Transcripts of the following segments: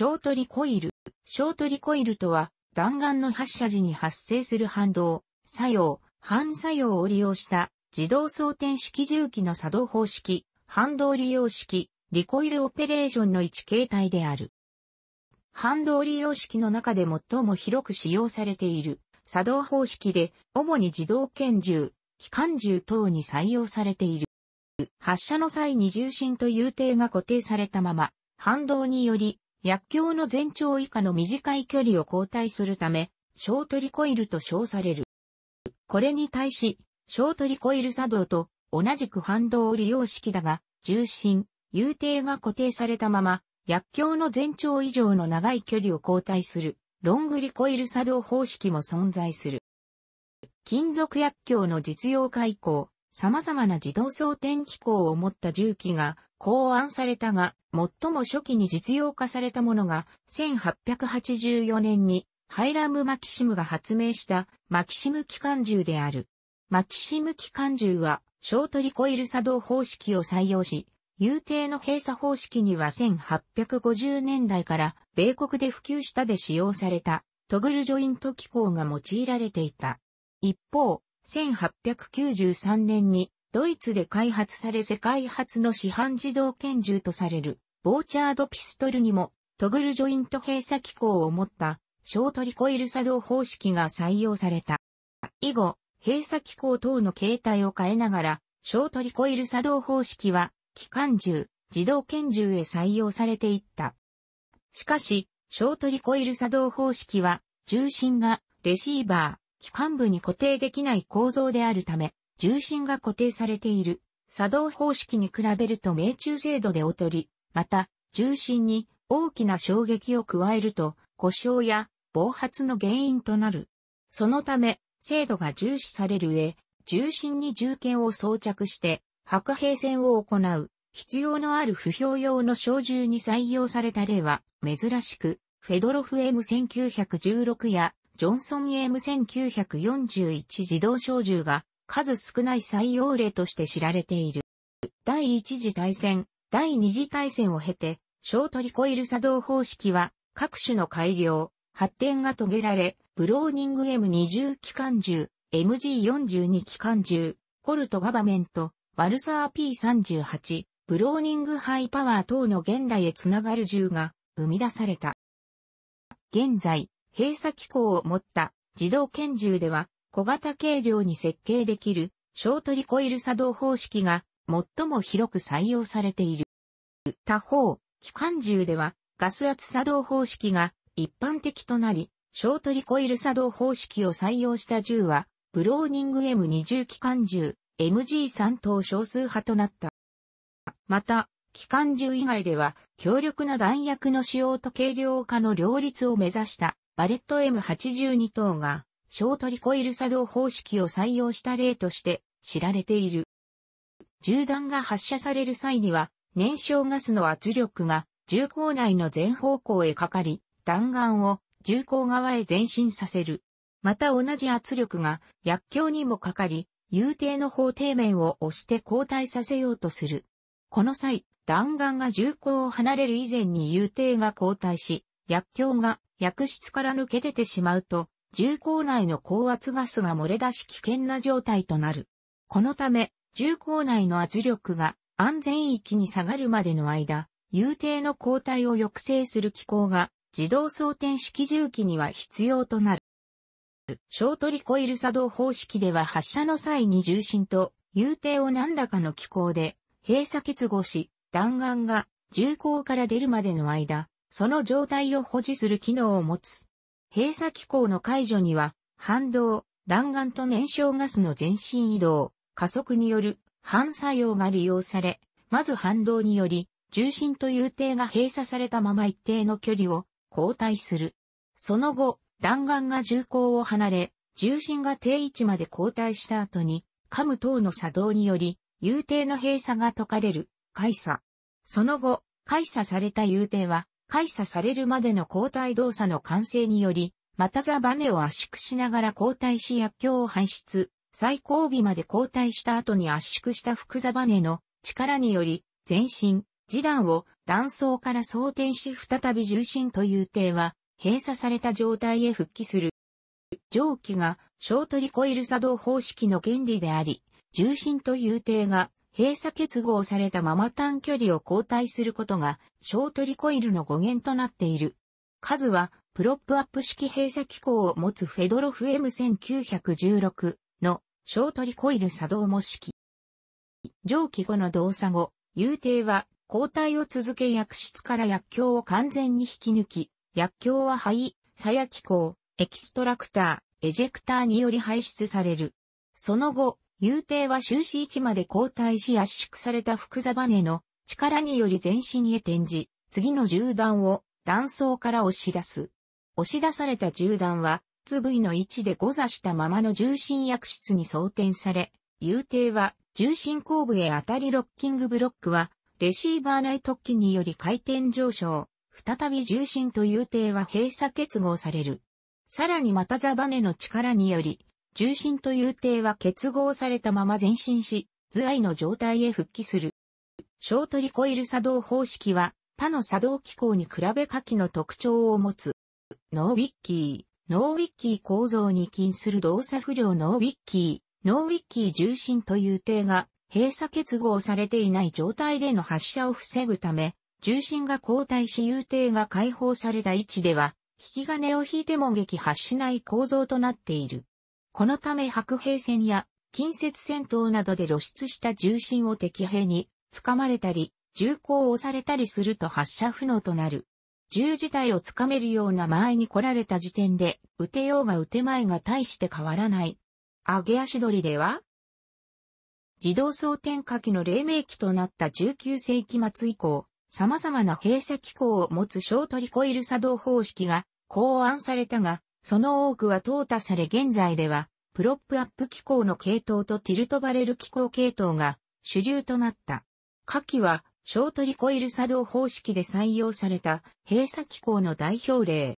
ショートリコイル。ショートリコイルとは、弾丸の発射時に発生する反動、作用、反作用を利用した自動装填式重機の作動方式、反動利用式、リコイルオペレーションの一形態である。反動利用式の中で最も広く使用されている作動方式で、主に自動拳銃、機関銃等に採用されている。発射の際に重心という点が固定されたまま、反動により薬莢の全長以下の短い距離を交代するため、小トリコイルと称される。これに対し、小トリコイル作動と同じく反動利用式だが、重心、有定が固定されたまま、薬莢の全長以上の長い距離を交代する、ロングリコイル作動方式も存在する。金属薬莢の実用化以降、様々な自動装填機構を持った重機が考案されたが、最も初期に実用化されたものが、1884年にハイラム・マキシムが発明したマキシム機関銃である。マキシム機関銃は、ショートリコイル作動方式を採用し、有定の閉鎖方式には1850年代から米国で普及したで使用されたトグルジョイント機構が用いられていた。一方、1893年にドイツで開発され世界初の市販自動拳銃とされるボーチャードピストルにもトグルジョイント閉鎖機構を持った小トリコイル作動方式が採用された。以後、閉鎖機構等の形態を変えながら、小トリコイル作動方式は、機関銃、自動拳銃へ採用されていった。しかし、小トリコイル作動方式は、重心がレシーバー、機関部に固定できない構造であるため、重心が固定されている作動方式に比べると命中精度で劣り、また、重心に大きな衝撃を加えると、故障や暴発の原因となる。そのため、精度が重視される上、重心に重剣を装着して、白兵戦を行う、必要のある不評用の小銃に採用された例は、珍しく、フェドロフ M1916 やジョンソン・エム1941自動小銃が数少ない採用例として知られている。第一次大戦、第二次大戦を経て、小トリコイル作動方式は各種の改良、発展が遂げられ、ブローニング M20 機関銃、MG42 機関銃、コルトガバメント、ワルサー P38、ブローニングハイパワー等の現代へつながる銃が生み出された。現在、閉鎖機構を持った自動拳銃では小型軽量に設計できるショートリコイル作動方式が最も広く採用されている。他方、機関銃ではガス圧作動方式が一般的となり、ショートリコイル作動方式を採用した銃は、ブローニング M20 機関銃 MG3 等少数派となった。また、機関銃以外では強力な弾薬の使用と軽量化の両立を目指したバレット M82 等が、小ョトリコイル作動方式を採用した例として知られている。銃弾が発射される際には、燃焼ガスの圧力が銃口内の全方向へかかり、弾丸を銃口側へ前進させる。また同じ圧力が薬莢にもかかり、有定の方底面を押して後退させようとする。この際、弾丸が銃口を離れる以前に有定が後退し、薬莢が薬室から抜け出てしまうと、重口内の高圧ガスが漏れ出し危険な状態となる。このため、重口内の圧力が安全域に下がるまでの間、有定の抗体を抑制する機構が自動装填式重機には必要となる。ショートリコイル作動方式では発射の際に重心と有定を何らかの機構で閉鎖結合し、弾丸が銃口から出るまでの間、その状態を保持する機能を持つ。閉鎖機構の解除には、反動、弾丸と燃焼ガスの全身移動、加速による反作用が利用され、まず反動により、重心というが閉鎖されたまま一定の距離を交代する。その後、弾丸が重厚を離れ、重心が定位置まで交代した後に、カム等の作動により、有定の閉鎖が解かれる、解鎖。その後、解鎖された有定は、開鎖されるまでの交代動作の完成により、またザバネを圧縮しながら交代し薬莢を排出、最後尾まで交代した後に圧縮した副ザバネの力により、前進、次段を断層から装填し再び重心という体は、閉鎖された状態へ復帰する。蒸気が、小ョトリコイル作動方式の原理であり、重心という体が閉鎖結合されたまま短距離を交代することが、ショートリコイルの語源となっている。数は、プロップアップ式閉鎖機構を持つフェドロフ M1916 のショートリコイル作動模式。上記後の動作後、遊定は交代を続け薬室から薬莢を完全に引き抜き、薬莢は肺、鞘機構、エキストラクター、エジェクターにより排出される。その後、遊艇は終始位置まで後退し圧縮された複座バネの力により前進へ転じ、次の銃弾を断層から押し出す。押し出された銃弾は、いの位置で誤座したままの重心薬室に装填され、遊艇は重心後部へ当たりロッキングブロックは、レシーバー内突起により回転上昇、再び重心と遊艇は閉鎖結合される。さらにまた座バネの力により、重心という体は結合されたまま前進し、頭蓋の状態へ復帰する。小ョトリコイル作動方式は、他の作動機構に比べ下記の特徴を持つ。ノーウィッキー、ノーウィッキー構造に起因する動作不良ノーウィッキー、ノーウィッキー重心という体が、閉鎖結合されていない状態での発射を防ぐため、重心が交代し有体が解放された位置では、引き金を引いても撃破しない構造となっている。このため白兵戦や近接戦闘などで露出した重心を敵兵に掴まれたり、銃口を押されたりすると発射不能となる。銃自体を掴めるような前に来られた時点で、撃てようが撃てまいが大して変わらない。上げ足取りでは自動装填火器の黎明期となった19世紀末以降、様々な閉鎖機構を持つ小ョトリコイル作動方式が考案されたが、その多くは淘汰され現在では、プロップアップ機構の系統とティルトバレル機構系統が主流となった。下記は、ショートリコイル作動方式で採用された閉鎖機構の代表例。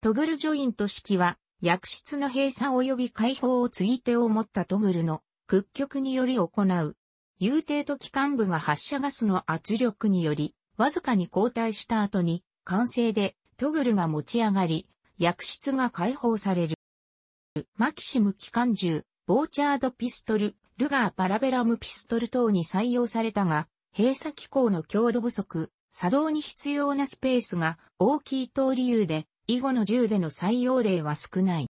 トグルジョイント式は、薬室の閉鎖及び解放を継ぎ手を持ったトグルの屈曲により行う。有程と機関部が発射ガスの圧力により、わずかに後退した後に、完成でトグルが持ち上がり、薬室が解放される。マキシム機関銃、ボーチャードピストル、ルガーパラベラムピストル等に採用されたが、閉鎖機構の強度不足、作動に必要なスペースが大きい等理由で、以後の銃での採用例は少ない。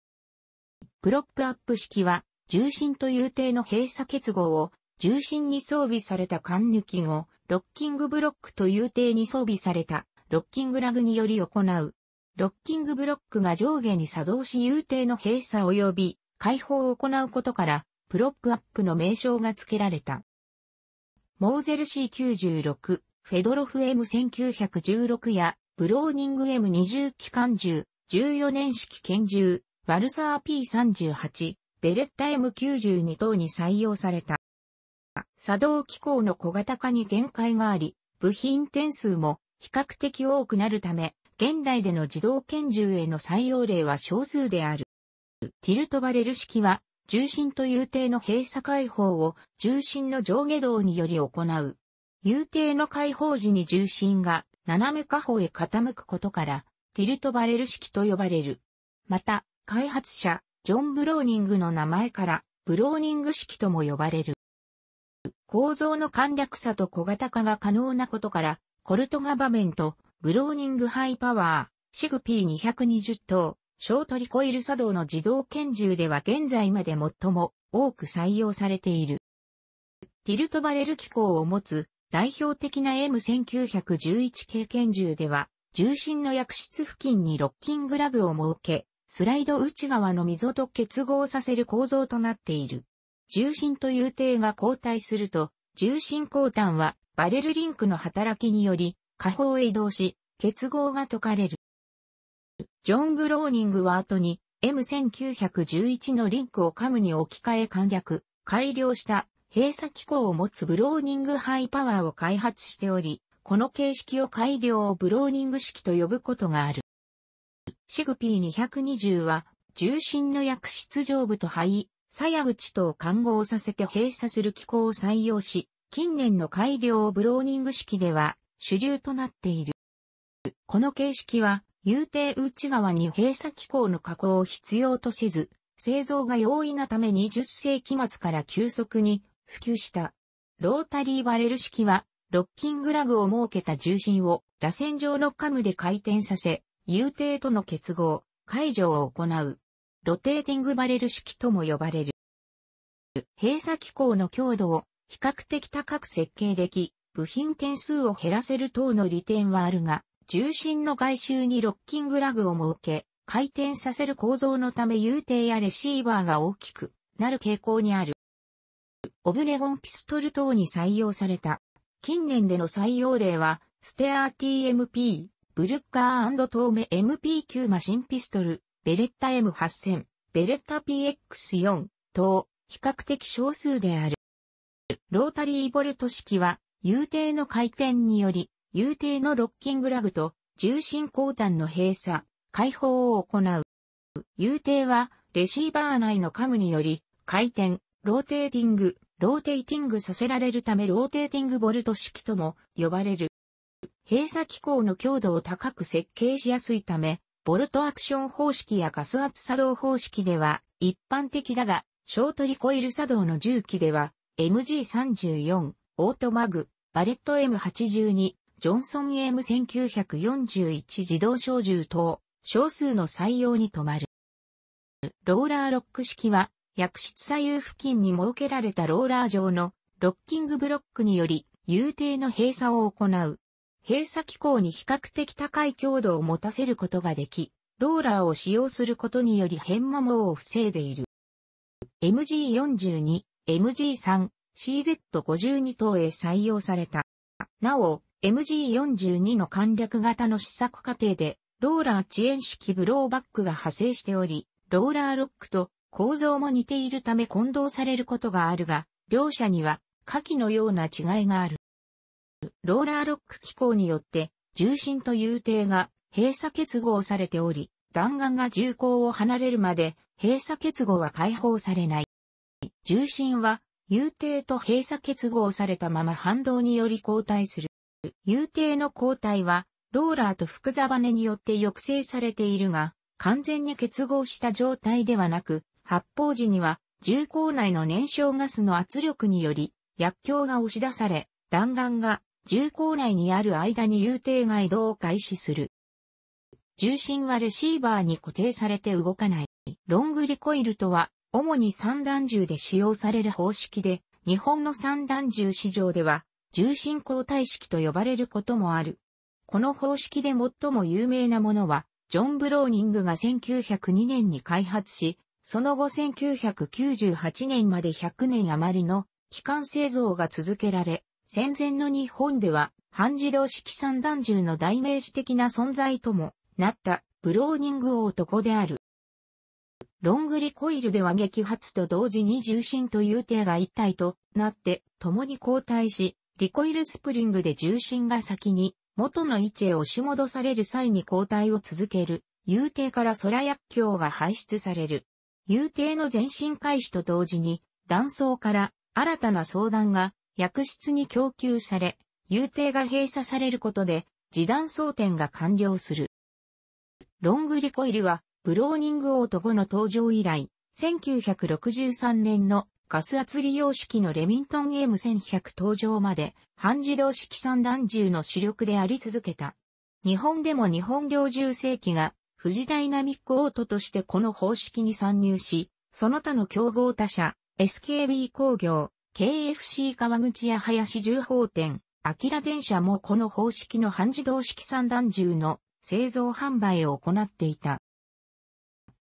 プロップアップ式は、重心という定の閉鎖結合を、重心に装備された管抜き後、ロッキングブロックという定に装備された、ロッキングラグにより行う、ロッキングブロックが上下に作動し有定の閉鎖及び解放を行うことから、プロップアップの名称が付けられた。モーゼル C96、フェドロフ M1916 や、ブローニング M20 機関銃、14年式拳銃、ワルサー P38、ベレッタ M92 等に採用された。作動機構の小型化に限界があり、部品点数も比較的多くなるため、現代での自動拳銃への採用例は少数である。ティルトバレル式は、重心と遊定の閉鎖解放を重心の上下動により行う。遊定の解放時に重心が斜め下方へ傾くことから、ティルトバレル式と呼ばれる。また、開発者、ジョン・ブローニングの名前から、ブローニング式とも呼ばれる。構造の簡略さと小型化が可能なことから、コルトガバメント、ブローニングハイパワー、シグ P220 等、ショートリコイル作動の自動拳銃では現在まで最も多く採用されている。ティルトバレル機構を持つ代表的な M1911 系拳銃では、重心の薬室付近にロッキングラグを設け、スライド内側の溝と結合させる構造となっている。重心という定が交代すると、重心交換はバレルリンクの働きにより下方へ移動し、結合が解かれる。ジョン・ブローニングは後に M1911 のリンクをカムに置き換え簡略、改良した閉鎖機構を持つブローニングハイパワーを開発しており、この形式を改良をブローニング式と呼ぶことがある。シグ P220 は重心の薬室上部と肺、鞘口とを混合させて閉鎖する機構を採用し、近年の改良をブローニング式では主流となっている。この形式は、遊艇内側に閉鎖機構の加工を必要とせず、製造が容易なため20世紀末から急速に普及した。ロータリーバレル式は、ロッキングラグを設けた重心を螺旋状のカムで回転させ、遊艇との結合、解除を行う。ロテーティングバレル式とも呼ばれる。閉鎖機構の強度を比較的高く設計でき、部品点数を減らせる等の利点はあるが、重心の外周にロッキングラグを設け、回転させる構造のため優艇やレシーバーが大きくなる傾向にある。オブレゴンピストル等に採用された。近年での採用例は、ステアー TMP、ブルッカートーメ MP9 マシンピストル、ベレッタ M8000、ベレッタ PX4 等、比較的少数である。ロータリーボルト式は、遊艇の回転により、遊艇のロッキングラグと重心後端の閉鎖、解放を行う。遊艇は、レシーバー内のカムにより、回転、ローテーティング、ローテーティングさせられるためローテーティングボルト式とも呼ばれる。閉鎖機構の強度を高く設計しやすいため、ボルトアクション方式やガス圧作動方式では一般的だが、ショートリコイル作動の重機では MG34、オートマグ、バレット M82、ジョンソン M1941 自動小銃等、少数の採用に止まる。ローラーロック式は、薬室左右付近に設けられたローラー上のロッキングブロックにより、有定の閉鎖を行う。閉鎖機構に比較的高い強度を持たせることができ、ローラーを使用することにより変摩耗を防いでいる。MG42、MG3、CZ52 等へ採用された。なお、MG42 の簡略型の試作過程で、ローラー遅延式ブローバックが派生しており、ローラーロックと構造も似ているため混同されることがあるが、両者には下記のような違いがある。ローラーロック機構によって、重心と遊艇が閉鎖結合されており、弾丸が重厚を離れるまで閉鎖結合は解放されない。重心は有定と閉鎖結合されたまま反動により後退する。有定の後退は、ローラーと複座バネによって抑制されているが、完全に結合した状態ではなく、発泡時には、重口内の燃焼ガスの圧力により、薬莢が押し出され、弾丸が重口内にある間に有定が移動を開始する。重心はレシーバーに固定されて動かない。ロングリコイルとは、主に散弾銃で使用される方式で、日本の散弾銃市場では、重心交代式と呼ばれることもある。この方式で最も有名なものは、ジョン・ブローニングが1902年に開発し、その後1998年まで100年余りの機関製造が続けられ、戦前の日本では半自動式散弾銃の代名詞的な存在ともなったブローニング男である。ロングリコイルでは撃発と同時に重心という手が一体となって共に交代し、リコイルスプリングで重心が先に元の位置へ押し戻される際に交代を続ける、有艇から空薬莢が排出される。有艇の前進開始と同時に、断層から新たな相談が薬室に供給され、有艇が閉鎖されることで、時断層点が完了する。ロングリコイルはブローニングオート5の登場以来、1963年のガス圧利用式のレミントン M1100 登場まで、半自動式三段銃の主力であり続けた。日本でも日本領銃世紀が、富士ダイナミックオートとしてこの方式に参入し、その他の競合他社、SKB 工業、KFC 川口や林重宝店、アキラ電車もこの方式の半自動式三段銃の製造販売を行っていた。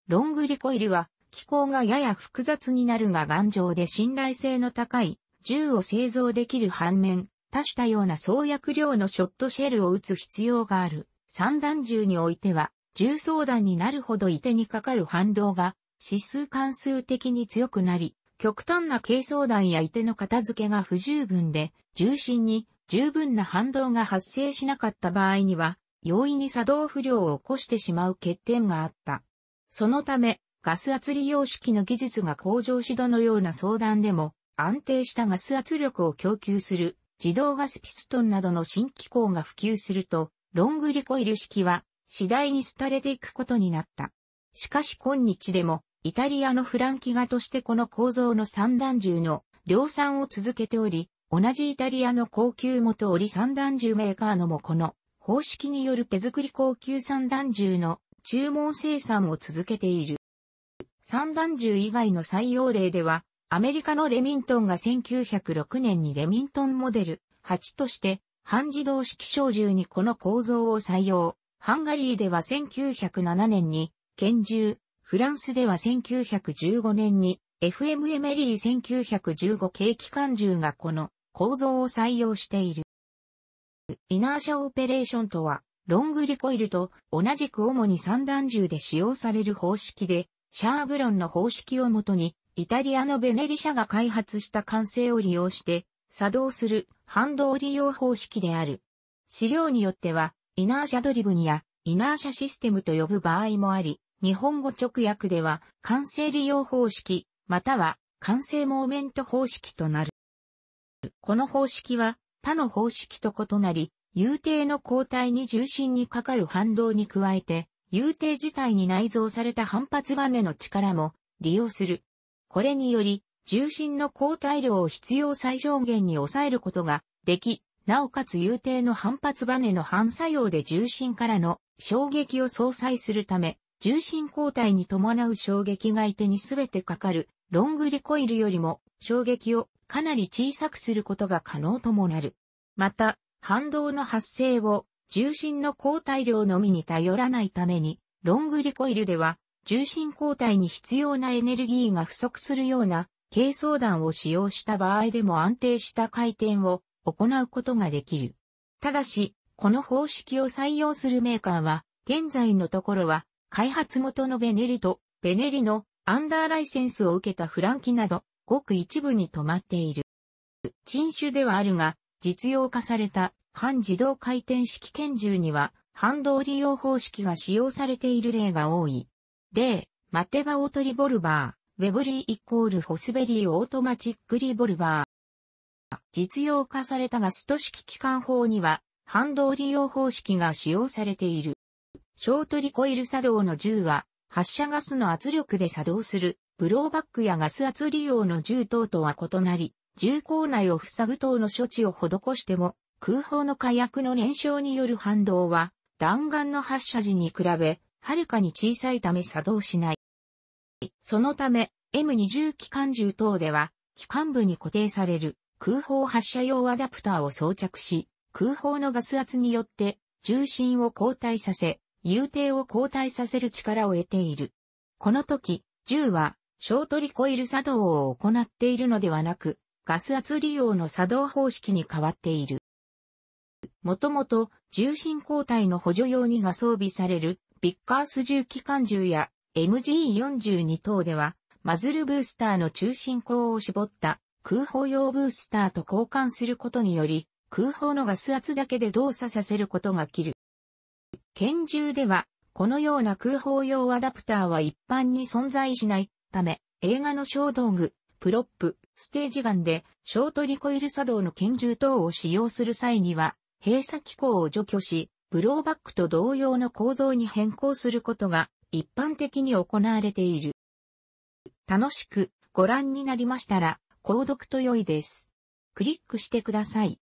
ロングリコイルは機構がやや複雑になるが頑丈で信頼性の高い銃を製造できる反面、多種多様な創薬量のショットシェルを撃つ必要がある。三段銃においては、重装弾になるほど射手にかかる反動が指数関数的に強くなり、極端な軽装弾や射手の片付けが不十分で、重心に十分な反動が発生しなかった場合には、容易に作動不良を起こしてしまう欠点があった。そのため、ガス圧利用式の技術が向上しどのような相談でも安定したガス圧力を供給する自動ガスピストンなどの新機構が普及すると、ロングリコイル式は次第に廃れていくことになった。しかし今日でも、イタリアのフランキガとしてこの構造の三段銃の量産を続けており、同じイタリアの高級元折三段銃メーカーのもこの方式による手作り高級三段銃の注文生産を続けている。三段銃以外の採用例では、アメリカのレミントンが1906年にレミントンモデル8として、半自動式小銃にこの構造を採用。ハンガリーでは1907年に、拳銃、フランスでは1915年に、FM m メリー1915系機関銃がこの構造を採用している。イナーシャオペレーションとは、ロングリコイルと同じく主に三段銃で使用される方式で、シャーグロンの方式をもとに、イタリアのベネリ社が開発した完成を利用して、作動する反動利用方式である。資料によっては、イナーシャドリブンやイナーシャシステムと呼ぶ場合もあり、日本語直訳では、完成利用方式、または、完成モーメント方式となる。この方式は、他の方式と異なり、有定の抗体に重心にかかる反動に加えて、有定自体に内蔵された反発バネの力も利用する。これにより、重心の抗体量を必要最小限に抑えることができ、なおかつ有定の反発バネの反作用で重心からの衝撃を相殺するため、重心抗体に伴う衝撃が相手にすべてかかるロングリコイルよりも衝撃をかなり小さくすることが可能ともなる。また、反動の発生を重心の交代量のみに頼らないために、ロングリコイルでは重心交代に必要なエネルギーが不足するような軽装弾を使用した場合でも安定した回転を行うことができる。ただし、この方式を採用するメーカーは、現在のところは、開発元のベネリと、ベネリのアンダーライセンスを受けたフランキなど、ごく一部に止まっている。陳種ではあるが、実用化された半自動回転式拳銃には反動利用方式が使用されている例が多い。例、マテバオートリボルバー、ウェブリーイコールホスベリーオートマチックリボルバー。実用化されたガスト式機関砲には、反動利用方式が使用されている。ショートリコイル作動の銃は、発射ガスの圧力で作動する、ブローバックやガス圧利用の銃等とは異なり、銃口内を塞ぐ等の処置を施しても、空砲の火薬の燃焼による反動は、弾丸の発射時に比べ、はるかに小さいため作動しない。そのため、M20 機関銃等では、機関部に固定される空砲発射用アダプターを装着し、空砲のガス圧によって重心を後退させ、遊定を後退させる力を得ている。この時、銃は、小鳥コイル作動を行っているのではなく、ガス圧利用の作動方式に変わっている。もともと重心交代の補助用にが装備されるビッカース重機関銃や MG42 等ではマズルブースターの中心口を絞った空砲用ブースターと交換することにより空砲のガス圧だけで動作させることが切る。拳銃ではこのような空砲用アダプターは一般に存在しないため映画の小道具、プロップ、ステージガンで、ショートリコイル作動の拳銃等を使用する際には、閉鎖機構を除去し、ブローバックと同様の構造に変更することが一般的に行われている。楽しくご覧になりましたら、購読と良いです。クリックしてください。